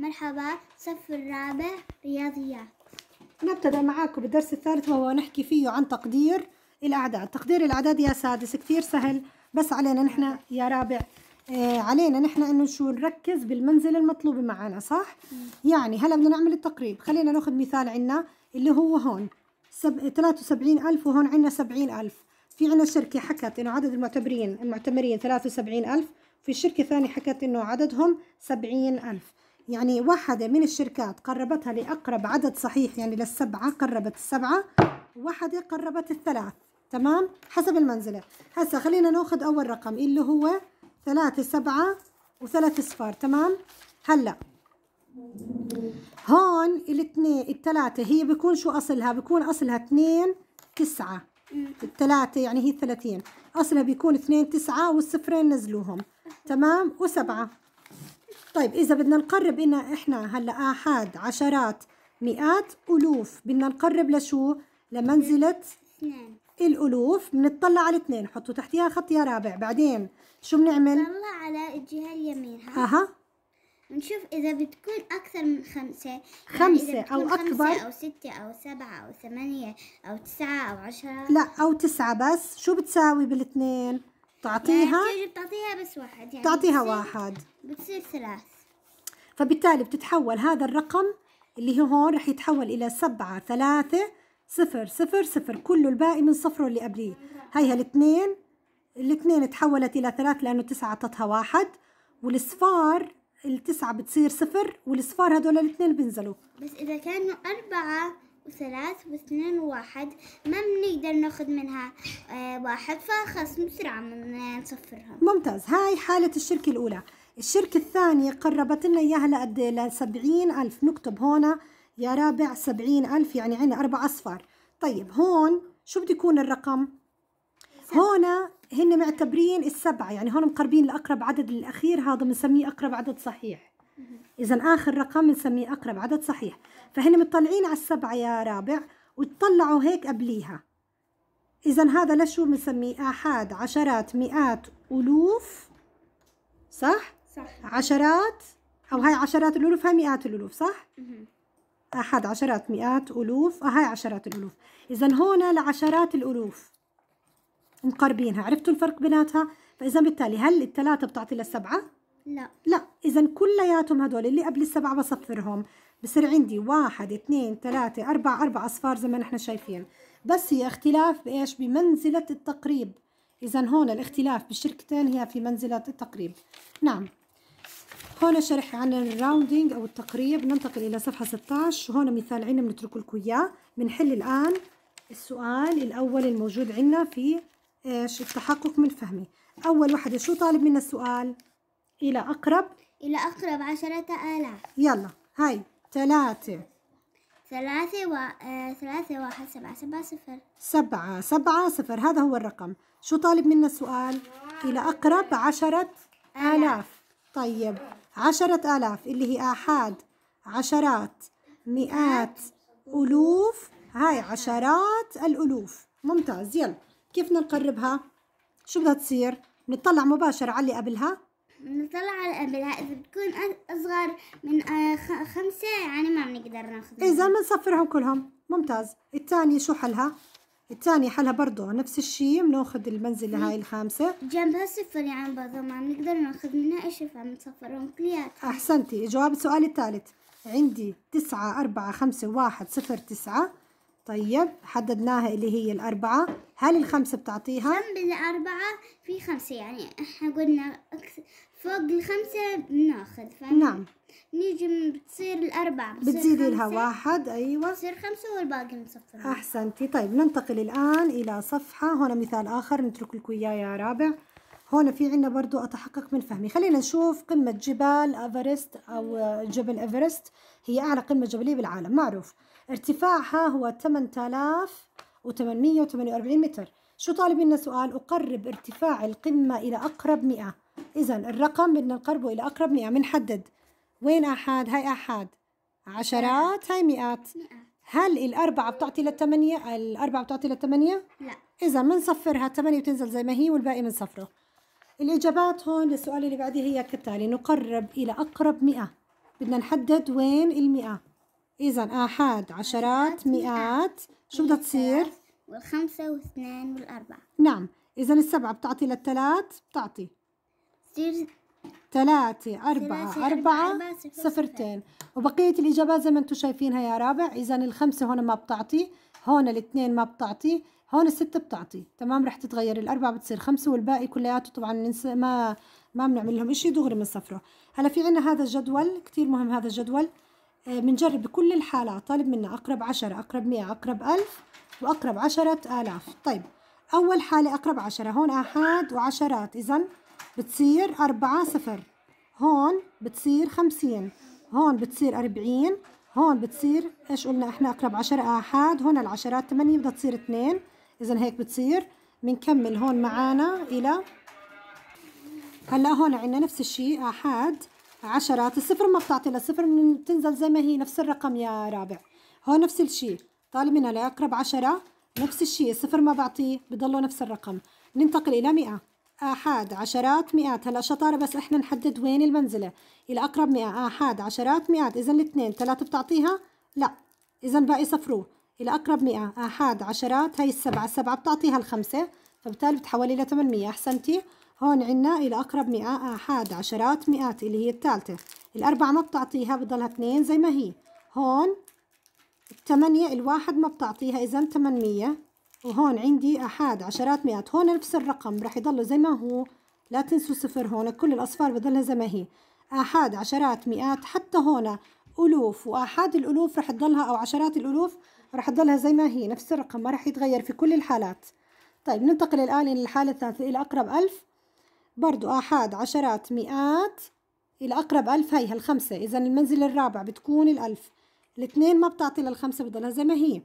مرحبا صف الرابع رياضيات نبتدأ معاكم بالدرس الثالث وهو نحكي فيه عن تقدير الأعداد تقدير الأعداد يا سادس كثير سهل بس علينا نحن يا رابع آه، علينا نحن انه شو نركز بالمنزل المطلوبة معنا صح؟ يعني هلا بدنا نعمل التقريب خلينا ناخذ مثال عنا اللي هو هون سب... 73 ألف وهون عنا 70 ألف في عنا شركة حكت انه عدد المعتبرين المعتمرين 73 ألف في شركة ثانية حكت انه عددهم 70 ألف يعني واحدة من الشركات قربتها لأقرب عدد صحيح يعني للسبعة قربت السبعة واحدة قربت الثلاث تمام حسب المنزلة هسا خلينا ناخذ أول رقم اللي هو ثلاثة سبعة وثلاث صفار تمام هلا هون الاثنين الثلاثة هي بيكون شو أصلها بيكون أصلها اثنين تسعة الثلاثة يعني هي الثلاثين أصلها بيكون اثنين تسعة والصفرين نزلوهم تمام وسبعة طيب إذا بدنا نقرب إنا إحنا هلا آحاد عشرات مئات ألوف بدنا نقرب لشو؟ لمنزلة اثنين الألوف بنطلع على اثنين حطوا تحتيها خط يا رابع بعدين شو بنعمل؟ نطلع على الجهة اليمين ها أها نشوف إذا بتكون أكثر من خمسة يعني خمسة أو خمسة أكبر أو ستة أو سبعة أو ثمانية أو تسعة أو عشرة لا أو تسعة بس شو بتساوي بالاثنين؟ تعطيها يعني بتعطيها بس واحد يعني تعطيها بتصير واحد بتصير ثلاث فبالتالي بتتحول هذا الرقم اللي هو هون رح يتحول إلى سبعة ثلاثة صفر صفر صفر كله الباقي من صفره اللي قبليه هيها الاثنين الاثنين تحولت إلى ثلاث لأنه تسعة أعطتها واحد والصفار التسعة بتصير صفر والصفار هدول الاثنين بينزلوا بس إذا كانوا أربعة وثلاث واثنين وواحد ما بنقدر ناخذ منها آه، واحد فخلص بسرعة نصفرها ممتاز هاي حالة الشركة الأولى الشركة الثانية قربت لنا إياها لقد لسبعين ألف نكتب هون يا رابع سبعين ألف يعني عندنا أربع أصفار طيب هون شو بده يكون الرقم؟ هون هن معتبرين السبعة يعني هون مقربين لأقرب عدد الأخير هذا بنسميه أقرب عدد صحيح إذا آخر رقم بنسميه أقرب عدد صحيح فهن مطلعين على السبعة يا رابع وتطلعوا هيك قبليها إذا هذا لشو بنسميه آحاد عشرات مئات ألوف صح؟ صح عشرات أو هاي عشرات الألوف هاي مئات الألوف صح؟ أحد عشرات مئات ألوف هاي عشرات الألوف إذا هون لعشرات الألوف مقربينها عرفتوا الفرق بيناتها؟ فإذا بالتالي هل الثلاثة بتعطي للسبعة؟ لا لا إذا كلياتهم هدول اللي قبل السبعة بصفرهم بصير عندي واحد اثنين ثلاثة اربع أربع أصفار زي ما نحن شايفين بس هي اختلاف بإيش بمنزلة التقريب إذا هون الاختلاف بالشركتين هي في منزلة التقريب نعم هون شرح عن الراوندينج أو التقريب ننتقل إلى صفحة 16 هون مثال عنا بنترك لكم إياه بنحل الآن السؤال الأول الموجود عندنا في إيش التحقق من فهمي أول وحدة شو طالب منا السؤال؟ إلى أقرب إلى أقرب عشرة آلاف يلا هاي ثلاثة ثلاثة و... آه، ثلاثة واحد سبعة سبعة صفر سبعة سبعة صفر هذا هو الرقم شو طالب منا السؤال؟ إلى أقرب عشرة آلاف, آلاف. طيب عشرة آلاف اللي هي آحاد عشرات مئات ألوف هاي عشرات الألوف ممتاز يلا كيف نقربها؟ شو بدها تصير؟ نطلع مباشرة على اللي قبلها نطلع على قبلها اذا بتكون اصغر من آه، خمسة يعني ما بنقدر ناخذها إيه، اذا بنصفرهم كلهم ممتاز الثانية شو حلها الثانية حلها برضه نفس الشيء بناخذ المنزلة هاي الخامسة جنبها صفر يعني برضه ما بنقدر ناخذ منها شيء فبنصفرهم كلياتهم احسنتي جواب السؤال الثالث عندي تسعة أربعة خمسة واحد صفر تسعة طيب حددناها اللي هي الأربعة هل الخمسة بتعطيها؟ جنب الأربعة في خمسة يعني احنا قلنا فوق الخمسة بناخذ فهمت؟ نعم نيجي بتصير الأربعة بتصير بتزيدي لها واحد أيوة بتصير خمسة والباقي نصفر أحسنتي طيب ننتقل الآن إلى صفحة هنا مثال آخر نترك لكم إياه يا رابع هون في عنا برضو أتحقق من فهمي خلينا نشوف قمة جبال أفرست أو جبل أفرست هي أعلى قمة جبلية بالعالم معروف ارتفاعها هو 8848 متر شو طالب منا سؤال أقرب ارتفاع القمة إلى أقرب 100 إذا الرقم بدنا نقربه إلى أقرب مئة بنحدد وين آحاد هاي آحاد عشرات هاي مئات هل الأربعة بتعطي للثمانية الأربعة بتعطي للثمانية؟ لا إذا بنصفرها الثمانية بتنزل زي ما هي والباقي بنصفره الإجابات هون للسؤال اللي بعديه هي كالتالي نقرب إلى أقرب مئة بدنا نحدد وين المئة إذا آحاد عشرات مئات شو بدها تصير؟ والخمسة واثنان والأربعة نعم إذا السبعة بتعطي للثلاث بتعطي ثلاثة أربعة أربعة صفرتين وبقية الإجابات زي ما أنتم شايفينها يا رابع إذا الخمسة هون ما بتعطي هون الاثنين ما بتعطي هون الستة بتعطي تمام رح تتغير الأربعة بتصير خمسة والباقي كلياته طبعا ننسى ما ما بنعمل لهم إشي دغري بنصفره هلا في عنا هذا الجدول كتير مهم هذا الجدول آه، بنجرب بكل الحالات طالب منا أقرب عشرة أقرب مئة أقرب ألف وأقرب عشرة آلاف طيب أول حالة أقرب عشرة هون آحاد وعشرات إذا بتصير أربعة صفر هون بتصير خمسين هون بتصير أربعين هون بتصير إيش قلنا إحنا أقرب عشرة آحاد هون العشرات ثمانية بدها تصير اثنين إذا هيك بتصير بنكمل هون معانا إلى هلا هون عندنا نفس الشيء آحاد عشرات الصفر ما بتعطي للصفر بتنزل زي ما هي نفس الرقم يا رابع هون نفس الشيء طالب منها لأقرب عشرة نفس الشيء الصفر ما بعطيه بضله نفس الرقم ننتقل إلى مئة آحاد عشرات مئات هلا شطارة بس إحنا نحدد وين المنزلة الأقرب مئة آحاد عشرات مئات إذا الاثنين ثلاثة بتعطيها لا إذا باقي صفروه الأقرب مئة آحاد عشرات هاي السبعة السبعة بتعطيها الخمسة فبالتالي بتحولي لثمانمية أحسنتي هون عنا إلى أقرب مئة آحاد عشرات مئات اللي هي الثالثة الأربعة ما بتعطيها بضلها اثنين زي ما هي هون الثمانية الواحد ما بتعطيها إذا ثمانمية وهون عندي أحد عشرات مئات هون نفس الرقم راح يضل زي ما هو لا تنسوا صفر هون كل الأصفار بضلها زي ما هي آحاد عشرات مئات حتى هون ألوف وآحاد الألوف راح تضلها أو عشرات الألوف راح تضلها زي ما هي نفس الرقم ما راح يتغير في كل الحالات طيب ننتقل الآن للحالة الثالثة إلى أقرب ألف برضو آحاد عشرات مئات إلى أقرب ألف هي هالخمسة إذا المنزل الرابع بتكون الألف الاثنين ما بتعطي للخمسة بتضلها زي ما هي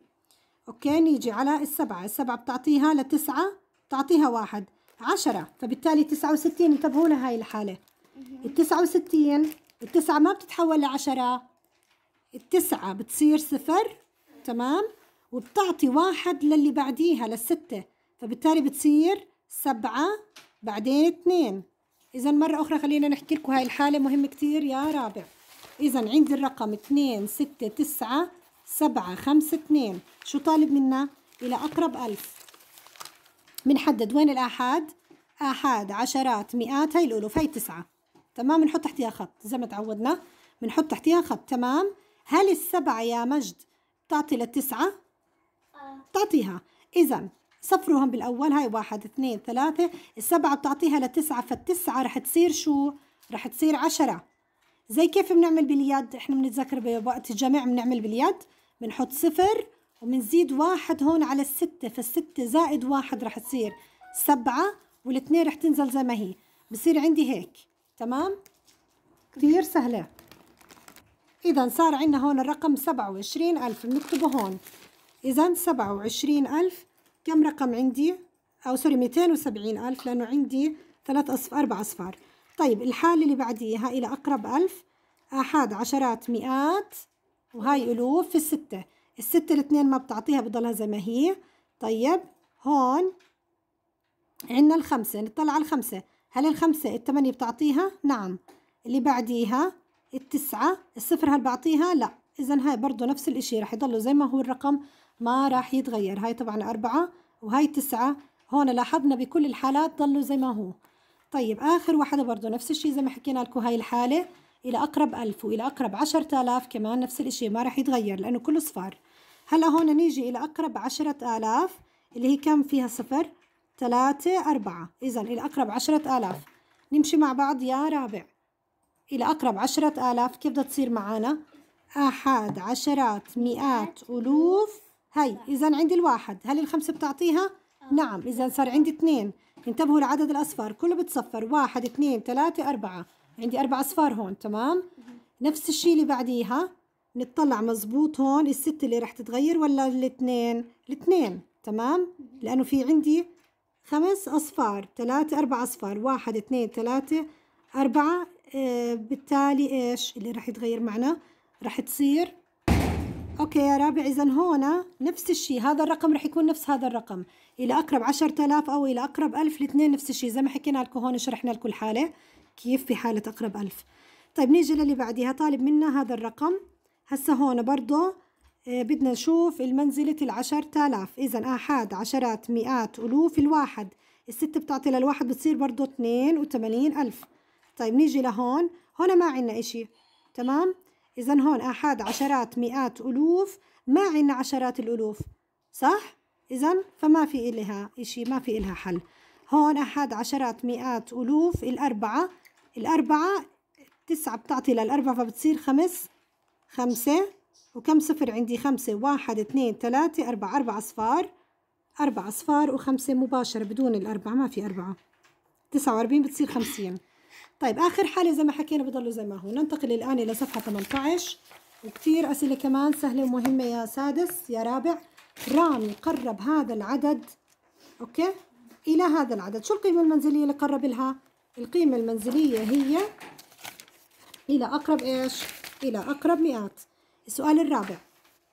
أوكي نيجي على السبعة السبعة بتعطيها لتسعة بتعطيها واحد عشرة فبالتالي تسعة وستين انتبهوا لهاي الحالة التسعة وستين التسعة ما بتتحول لعشرة التسعة بتصير صفر تمام وبتعطي واحد للي بعديها للستة فبالتالي بتصير سبعة بعدين اثنين إذا مرة أخرى خلينا نحكي لكم هاي الحالة مهم كتير يا رابع إذا عندي الرقم اثنين ستة تسعة سبعة خمسة اثنين شو طالب منا إلى أقرب ألف بنحدد وين الآحاد آحاد عشرات مئات هاي الألوف هاي تسعة تمام بنحط تحتها خط زي ما تعودنا بنحط تحتها خط تمام هل السبعة يا مجد تعطي للتسعة؟ بتعطيها آه. إذا صفرهم بالأول هاي واحد اثنين ثلاثة السبعة بتعطيها لتسعة فالتسعة رح تصير شو؟ رح تصير عشرة زي كيف بنعمل باليد احنا بنتذكر بوقت الجمع بنعمل باليد بنحط صفر وبنزيد واحد هون على الستة فالستة زائد واحد رح تصير سبعة والاثنين رح تنزل زي ما هي بصير عندي هيك تمام كتير سهلة إذا صار عندنا هون الرقم سبعة وعشرين ألف بنكتبه هون إذا سبعة وعشرين ألف كم رقم عندي أو سوري ميتين وسبعين ألف لأنه عندي ثلاث أصف أربع أصفار طيب الحالة اللي بعديها إلى أقرب ألف أحد عشرات مئات وهاي ألوف في الستة الستة الاثنين ما بتعطيها بضلها زي ما هي طيب هون عندنا الخمسة نطلع على الخمسة هل الخمسة الثمانية بتعطيها؟ نعم اللي بعديها التسعة الصفر هل بعطيها؟ لا إذا هاي برضو نفس الإشي رح يضلوا زي ما هو الرقم ما راح يتغير هاي طبعا أربعة وهاي تسعة هون لاحظنا بكل الحالات ضلوا زي ما هو طيب آخر واحدة برضو نفس الشي زي ما حكينا لكم هاي الحالة إلى أقرب ألف وإلى أقرب عشرة آلاف كمان نفس الإشي ما رح يتغير لأنه كله صفار هلا هون نيجي إلى أقرب عشرة آلاف اللي هي كم فيها صفر تلاتة أربعة إذا إلى أقرب عشرة آلاف نمشي مع بعض يا رابع إلى أقرب عشرة آلاف كيف بدها تصير معانا احد عشرات مئات ألوف هي إذا عندي الواحد هل الخمسة بتعطيها؟ نعم إذا صار عندي اثنين انتبهوا لعدد الأصفار كله بتصفر واحد اثنين ثلاثة أربعة عندي أربع أصفار هون تمام نفس الشيء اللي بعديها نطلع مزبوط هون الست اللي راح تتغير ولا الاثنين الاثنين تمام لأنه في عندي خمس أصفار ثلاثة أربع أصفار واحد اثنين ثلاثة أربعة آه بالتالي إيش اللي راح يتغير معنا راح تصير اوكي يا رابع اذا هون نفس الشيء هذا الرقم رح يكون نفس هذا الرقم الى اقرب 10000 او الى اقرب 1000 الاثنين نفس الشيء زي ما حكينا لكم هون شرحنا لكم الحاله كيف في حالة أقرب ألف طيب نيجي للي بعديها طالب منا هذا الرقم هسه هون برضه آه، بدنا نشوف المنزلة العشرة آلاف إذا أحد عشرات مئات ألوف الواحد الست بتعطي للواحد بتصير برضه اثنين وثمانين ألف طيب نيجي لهون هون ما عنا إشي تمام إذا هون أحد عشرات مئات ألوف ما عنا عشرات الألوف صح إذا فما في إلها إشي ما في إلها حل هون أحد عشرات مئات ألوف الأربعة الأربعة تسعة بتعطي للأربعة فبتصير خمس خمسة وكم صفر عندي خمسة واحد اثنين ثلاثة أربعة أربع أصفار أربع أصفار وخمسة مباشرة بدون الأربعة ما في أربعة تسعة وأربعين بتصير خمسين طيب آخر حالة زي ما حكينا بضلوا زي ما هو ننتقل الآن إلى صفحة 18 وكثير أسئلة كمان سهلة ومهمة يا سادس يا رابع رامي قرب هذا العدد أوكي إلى هذا العدد شو القيمة المنزلية اللي قرب لها القيمة المنزلية هي إلى أقرب إيش؟ إلى أقرب مئات السؤال الرابع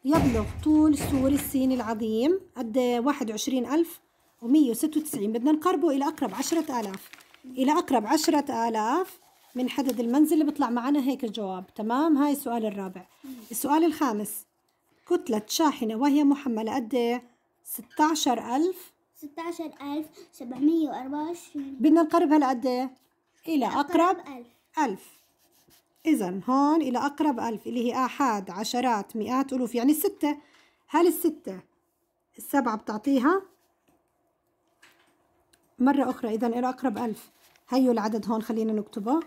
يبلغ طول سور السين العظيم قد واحد وعشرين ألف ومية وستة وتسعين بدنا نقربه إلى أقرب عشرة آلاف إلى أقرب عشرة آلاف من حدد المنزل اللي بيطلع معنا هيك الجواب تمام هاي السؤال الرابع السؤال الخامس كتلة شاحنة وهي محملة قد ألف 16724 بدنا نقرب هالقد ايه؟ إلى أقرب 1000 1000 إذا هون إلى أقرب 1000 اللي هي آحاد عشرات مئات ألوف يعني الستة هل الستة السبعة بتعطيها؟ مرة أخرى إذا إلى أقرب 1000 هيو العدد هون خلينا نكتبه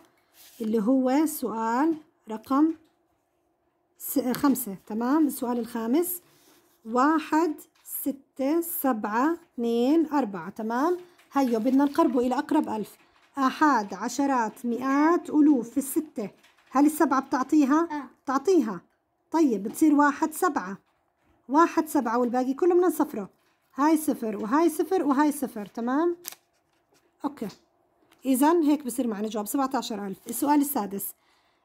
اللي هو سؤال رقم خمسة تمام السؤال الخامس واحد ستة سبعة اثنين أربعة تمام هيو بدنا نقربه إلى أقرب ألف آحاد عشرات مئات ألوف في الستة هل السبعة بتعطيها؟ آه. بتعطيها طيب بتصير واحد سبعة واحد سبعة والباقي كله بدنا نصفره هاي صفر وهاي صفر وهاي صفر تمام أوكي إذا هيك بصير معنا جواب 17000 السؤال السادس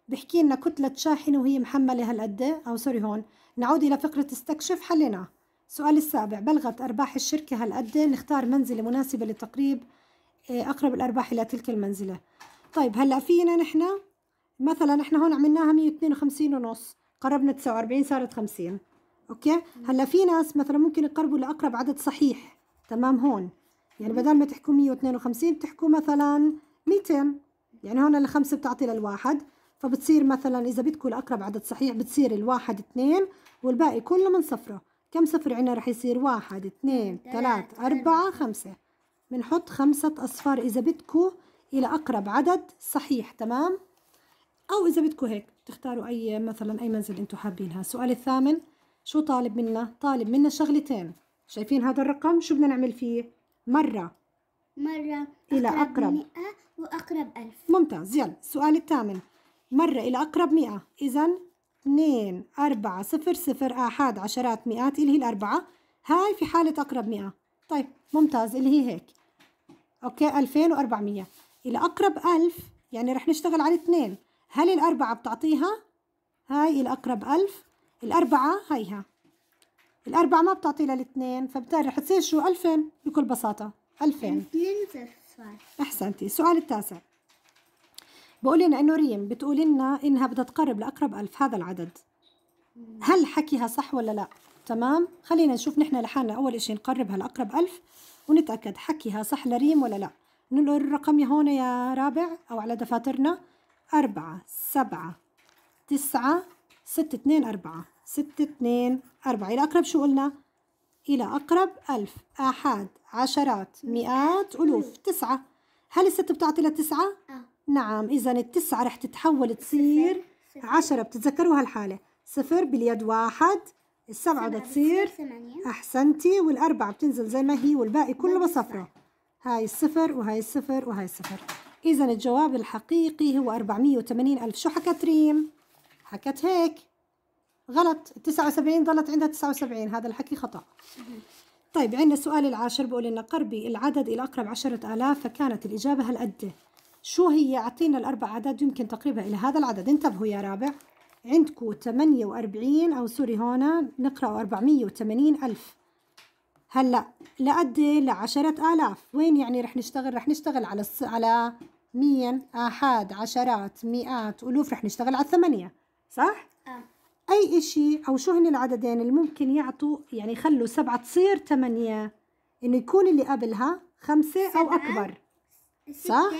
بحكي لنا كتلة شاحنة وهي محملة هالقد أو سوري هون نعود إلى فقرة استكشف حليناها السؤال السابع بلغت أرباح الشركة هالقد نختار منزلة مناسبة لتقريب آه، أقرب الأرباح إلى تلك المنزلة طيب هلأ فينا نحن مثلا نحن هون عملناها 152 ونص قربنا 49 صارت 50 اوكي هلا في ناس مثلا ممكن يقربوا لاقرب عدد صحيح تمام هون يعني بدل ما تحكوا 152 بتحكوا مثلا 200 يعني هون الخمسه بتعطي للواحد فبتصير مثلا اذا بدكم لاقرب عدد صحيح بتصير الواحد اثنين والباقي كله من صفره كم صفر عنا رح يصير واحد اثنين ثلاث أربعة خمسة بنحط خمسة أصفار إذا بدكوا إلى أقرب عدد صحيح تمام أو إذا بدكوا هيك تختاروا أي مثلا أي منزل أنتو حابينها السؤال الثامن شو طالب منا طالب منا شغلتين شايفين هذا الرقم شو بدنا نعمل فيه مرة مرة إلى أقرب مئة وأقرب ألف ممتاز يلا السؤال الثامن مرة إلى أقرب مئة إذا اثنين أربعة صفر صفر أحد عشرات مئات اللي هي الأربعة هاي في حالة أقرب مئة طيب ممتاز اللي هي هيك أوكي ألفين وأربعمية إلى أقرب ألف يعني رح نشتغل على اثنين هل الأربعة بتعطيها هاي إلى أقرب ألف الأربعة هايها الأربعة ما بتعطي للاثنين فبالتالي رح تصير شو ألفين بكل بساطة ألفين أحسنتي السؤال التاسع بقول لنا انه ريم بتقول لنا انها بدها تقرب لاقرب الف هذا العدد هل حكيها صح ولا لا تمام خلينا نشوف نحن لحالنا اول شيء نقربها لاقرب الف ونتاكد حكيها صح لريم ولا لا نقول الرقم هون يا رابع او على دفاترنا أربعة سبعة تسعة ستة اثنين أربعة ستة اثنين أربعة إلى أقرب شو قلنا؟ إلى أقرب ألف آحاد عشرات مئات ألوف تسعة هل الست بتعطي لتسعة؟ آه نعم إذا التسعة رح تتحول تصير صفر. عشرة بتتذكروا هالحالة صفر باليد واحد السبعة بدها تصير أحسنتي والأربعة بتنزل زي ما هي والباقي كله بصفره هاي الصفر وهاي الصفر وهاي الصفر إذا الجواب الحقيقي هو 480 ألف شو حكت ريم؟ حكت هيك غلط 79 ضلت عندها 79 هذا الحكي خطأ طيب عندنا السؤال العاشر بقول لنا قربي العدد إلى أقرب 10000 فكانت الإجابة هالقد شو هي أعطينا الأربع أعداد يمكن تقريبها إلى هذا العدد انتبهوا يا رابع عندكم 48 أو سوري هون نقرأ 480 ألف هلا لقد ل 10000 وين يعني رح نشتغل رح نشتغل على الس... على مين آحاد عشرات مئات ألوف رح نشتغل على الثمانية صح؟ أه. أي إشي أو شو هن العددين اللي ممكن يعطوا يعني يخلوا سبعة تصير ثمانية إنه يكون اللي قبلها خمسة أو أكبر صح؟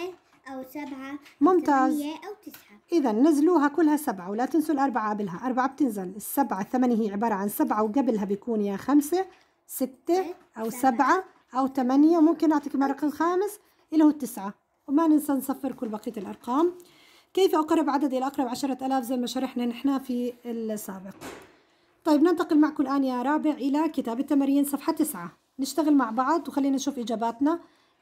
أو سبعة ممتاز أو تسعة إذا نزلوها كلها سبعة ولا تنسوا الأربعة قبلها أربعة بتنزل السبعة الثمانية هي عبارة عن سبعة وقبلها بيكون يا خمسة ستة أو سبعة أو ثمانية وممكن أعطيك رقم خامس اللي هو التسعة وما ننسى نصفر كل بقية الأرقام كيف أقرب عدد إلى أقرب عشرة ألاف زي ما شرحنا نحن في السابق طيب ننتقل معكم الآن يا رابع إلى كتاب التمارين صفحة تسعة نشتغل مع بعض وخلينا نشوف إجاباتنا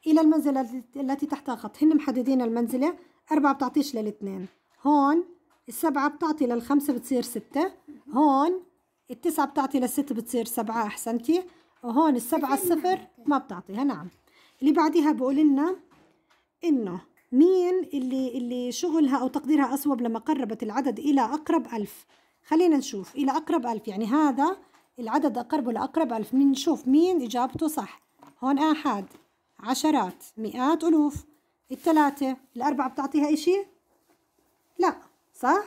الى المنزلة التي تحت الخط هن محددين المنزلة أربعة بتعطيش للاثنين هون السبعة بتعطي للخمسة بتصير ستة هون التسعة بتعطي للست بتصير سبعة أحسنتي وهون السبعة الصفر ما بتعطيها نعم اللي بعديها بقول لنا إنه مين اللي اللي شغلها أو تقديرها أصوب لما قربت العدد إلى أقرب ألف خلينا نشوف إلى أقرب ألف يعني هذا العدد أقربه لأقرب ألف بنشوف مين إجابته صح هون احد عشرات مئات ألوف الثلاثة الأربعة بتعطيها إشي؟ لا صح؟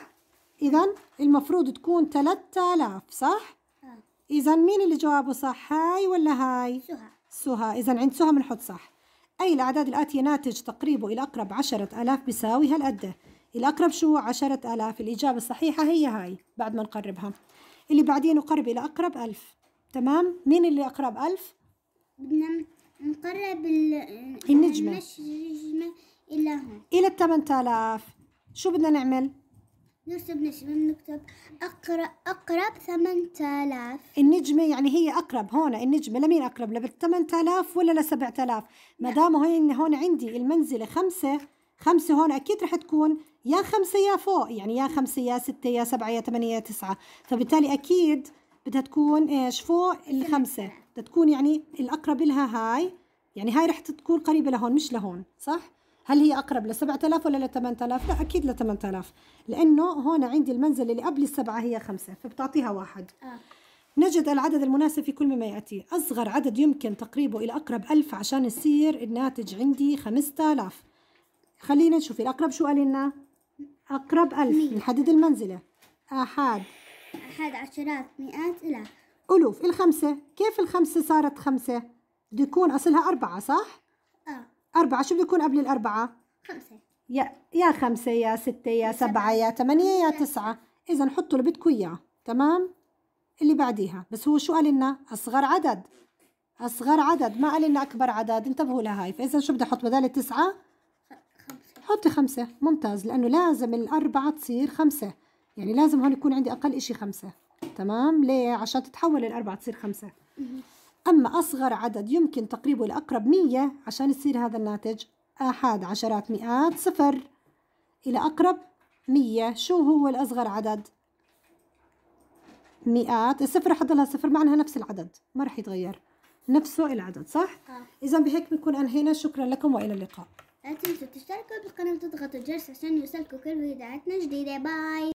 إذا المفروض تكون 3000 صح؟ آه. إذا مين اللي جوابه صح هاي ولا هاي؟ سهى سهى إذا عند سهى بنحط صح أي الأعداد الآتية ناتج تقريبه إلى أقرب 10000 بيساوي هالقد الأقرب شو 10000 الإجابة الصحيحة هي هاي بعد ما نقربها اللي بعدين نقرب إلى أقرب 1000 تمام؟ مين اللي أقرب 1000؟ بدنا نقرب إيه النجمة النجمة إلى هون إلى الثمان آلاف شو بدنا نعمل؟ نرسم نجمة نكتب أقرب أقرب ثمان آلاف النجمة يعني هي أقرب هون النجمة لمين أقرب؟ لبال 8000 ولا ل 7000 ما دام هون هون عندي المنزلة خمسة خمسة هون أكيد رح تكون يا خمسة يا فوق يعني يا خمسة يا ستة يا سبعة يا ثمانية يا تسعة فبالتالي أكيد بدها تكون ايش فوق الخمسة بدها تكون يعني الأقرب لها هاي يعني هاي رح تكون قريبة لهون مش لهون صح؟ هل هي أقرب ل 7000 ولا ل 8000 لا أكيد ل 8000 لأنه هون عندي المنزل اللي قبل السبعة هي خمسة فبتعطيها واحد آه. نجد العدد المناسب في كل مما يأتي أصغر عدد يمكن تقريبه إلى أقرب ألف عشان يصير الناتج عندي 5000 خلينا نشوف الأقرب شو قال لنا أقرب ألف نحدد المنزلة أحد أحد عشرات مئات إلى ألوف الخمسة كيف الخمسة صارت خمسة بده يكون أصلها أربعة صح آه أربعة شو بده يكون قبل الأربعة خمسة يا يا خمسة يا ستة يا سبعة, سبعة يا ثمانية يا تسعة إذا حطوا اللي بدكم إياه تمام اللي بعديها بس هو شو قال لنا أصغر عدد أصغر عدد ما قال لنا أكبر عدد انتبهوا لهاي فإذا شو بدي أحط بدل التسعة خمسة حطي خمسة ممتاز لأنه لازم الأربعة تصير خمسة يعني لازم هون يكون عندي أقل شيء خمسة تمام ليه عشان تتحول الأربعة تصير خمسة أما أصغر عدد يمكن تقريبه لاقرب مية عشان يصير هذا الناتج احد عشرات مئات صفر إلى أقرب مية شو هو الأصغر عدد مئات الصفر حضلها صفر معناها نفس العدد ما رح يتغير نفسه العدد صح؟ آه. إذا بهيك بنكون أنهينا شكرا لكم وإلى اللقاء لا تنسوا تشتركوا بالقناة وتضغطوا الجرس عشان يوصلكم كل فيديوهاتنا جديدة باي